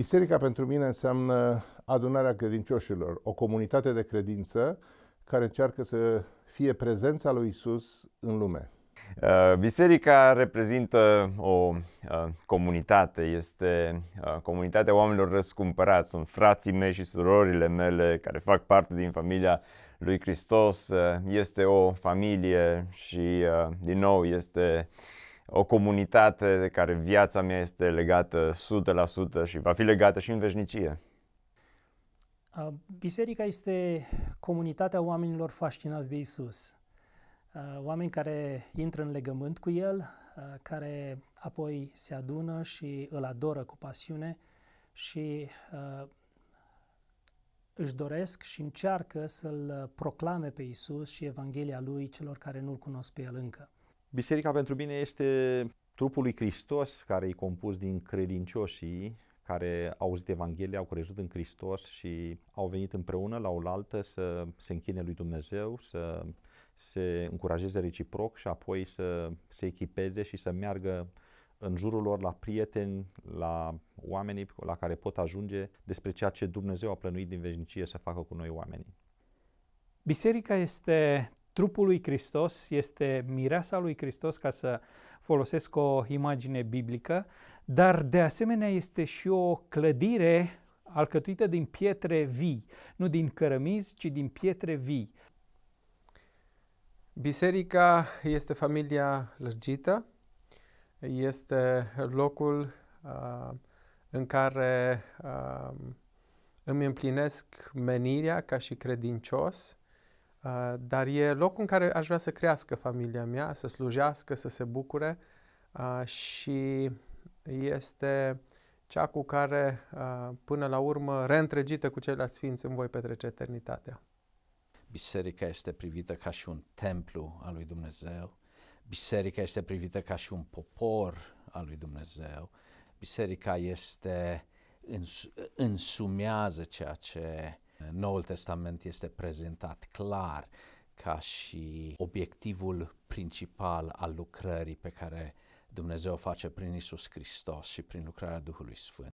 Biserica pentru mine înseamnă adunarea credincioșilor, o comunitate de credință care încearcă să fie prezența lui Isus în lume. Uh, biserica reprezintă o uh, comunitate, este uh, comunitatea oamenilor răscumpărați, sunt frații mei și surorile mele care fac parte din familia lui Hristos, este o familie și din nou este o comunitate de care viața mea este legată 100% și va fi legată și în veșnicie. Biserica este comunitatea oamenilor fascinați de Isus. Oameni care intră în legământ cu El, care apoi se adună și îl adoră cu pasiune și își doresc și încearcă să-L proclame pe Isus și Evanghelia Lui celor care nu-L cunosc pe El încă. Biserica pentru mine este trupul lui Hristos care e compus din credincioșii care au auzit Evanghelia, au crezut în Hristos și au venit împreună la oaltă să se închine lui Dumnezeu, să se încurajeze reciproc și apoi să se echipeze și să meargă în jurul lor la prieteni, la oamenii la care pot ajunge despre ceea ce Dumnezeu a plănuit din veșnicie să facă cu noi oamenii. Biserica este trupul lui Hristos este mireasa lui Hristos, ca să folosesc o imagine biblică, dar de asemenea este și o clădire alcătuită din pietre vii, nu din cărămizi, ci din pietre vii. Biserica este familia lărgită, este locul uh, în care uh, îmi împlinesc menirea ca și credincios, Uh, dar e locul în care aș vrea să crească familia mea, să slujească, să se bucure uh, și este cea cu care, uh, până la urmă, reîntregită cu ceilalți sfinți, îmi voi petrece eternitatea. Biserica este privită ca și un templu al lui Dumnezeu. Biserica este privită ca și un popor al lui Dumnezeu. Biserica este însumează ceea ce Noul Testament este prezentat clar ca și obiectivul principal al lucrării pe care Dumnezeu o face prin Isus Hristos și prin lucrarea Duhului Sfânt.